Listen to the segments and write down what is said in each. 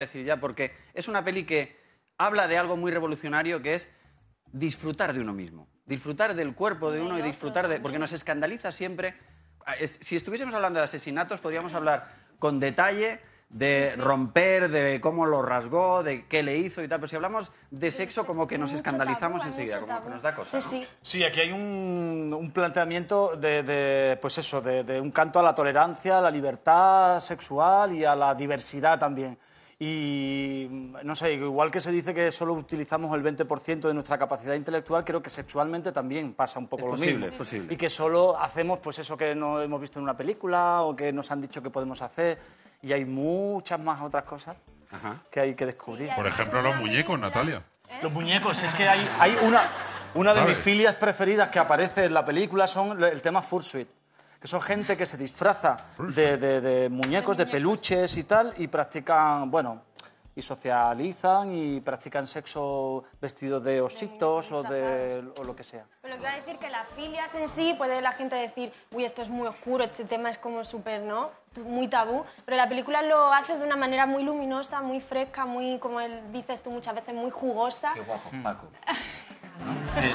decir ya, porque es una peli que habla de algo muy revolucionario que es disfrutar de uno mismo, disfrutar del cuerpo de uno y disfrutar de... porque nos escandaliza siempre. Si estuviésemos hablando de asesinatos, podríamos hablar con detalle de romper, de cómo lo rasgó, de qué le hizo y tal, pero si hablamos de sexo, como que nos escandalizamos enseguida, como que nos da cosa. Sí, aquí hay un, planteamiento de, pues eso, de un canto a la tolerancia, a la libertad sexual y a la diversidad también. Y mm, no sé, igual que se dice que solo utilizamos el 20% de nuestra capacidad intelectual, creo que sexualmente también pasa un poco lo mismo. Es posible. Y que solo hacemos pues eso que no hemos visto en una película o que nos han dicho que podemos hacer. Y hay muchas más otras cosas que hay que descubrir. Por ejemplo, los muñecos, Natalia. ¿eh? Los muñecos, es que hay, hay una, una de mis filias preferidas que aparece en la película son el tema Fursuit que son gente que se disfraza de, muñecos, de peluches y tal, y practican, bueno, y socializan y practican sexo vestido de ositos o de o lo que sea. Pero lo que iba a decir que las filias en sí puede la gente decir, uy, esto es muy oscuro, este tema es como súper, ¿no? Muy tabú, pero la película lo hace de una manera muy luminosa, muy fresca, muy, como él, dices tú muchas veces, muy jugosa. Qué guapo, Paco. Eh,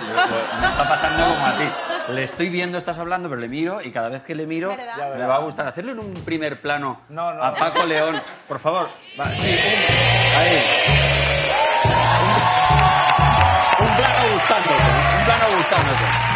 está pasando como a ti. Le estoy viendo, estás hablando, pero le miro y cada vez que le miro me va a gustar. Hacerle en un primer plano a Paco León, por favor. sí, un, ahí. Un, un plano gustándote, un plano gustándote.